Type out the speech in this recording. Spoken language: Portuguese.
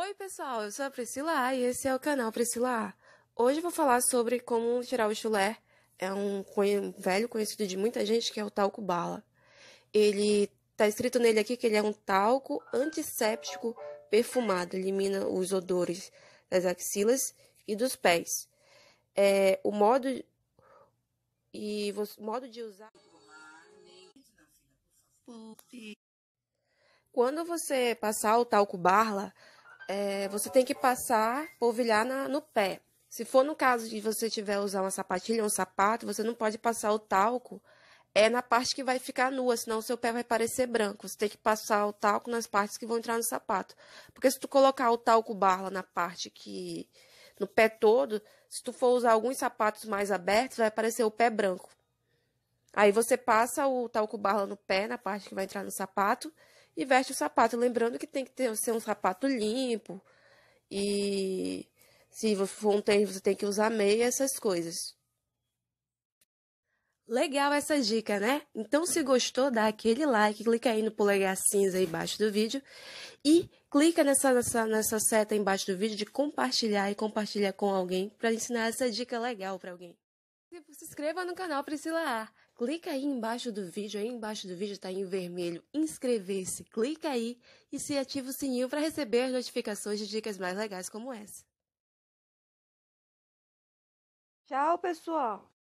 Oi, pessoal, eu sou a Priscila A e esse é o canal Priscila A. Hoje eu vou falar sobre como tirar o chulé. É um, velho conhecido de muita gente que é o talco bala. Ele tá escrito nele aqui que ele é um talco antisséptico perfumado, elimina os odores das axilas e dos pés. É, o modo e o modo de usar quando você passar o talco barla é, você tem que passar, polvilhar na, no pé. Se for no caso de você tiver usar uma sapatilha, ou um sapato, você não pode passar o talco é na parte que vai ficar nua, senão o seu pé vai parecer branco. Você tem que passar o talco nas partes que vão entrar no sapato. Porque se tu colocar o talco barra na parte que no pé todo, se tu for usar alguns sapatos mais abertos, vai aparecer o pé branco. Aí você passa o talco barra no pé, na parte que vai entrar no sapato, e veste o sapato. Lembrando que tem que ter, ser um sapato limpo e se for um tênis, você tem que usar meia, essas coisas. Legal essa dica, né? Então, se gostou, dá aquele like, clica aí no polegar cinza aí embaixo do vídeo e clica nessa, nessa, nessa seta embaixo do vídeo de compartilhar e compartilhar com alguém para ensinar essa dica legal para alguém. se inscreva no canal Priscila A. Clica aí embaixo do vídeo, aí embaixo do vídeo está em vermelho, inscrever-se. Clica aí e se ativa o sininho para receber as notificações de dicas mais legais como essa. Tchau, pessoal!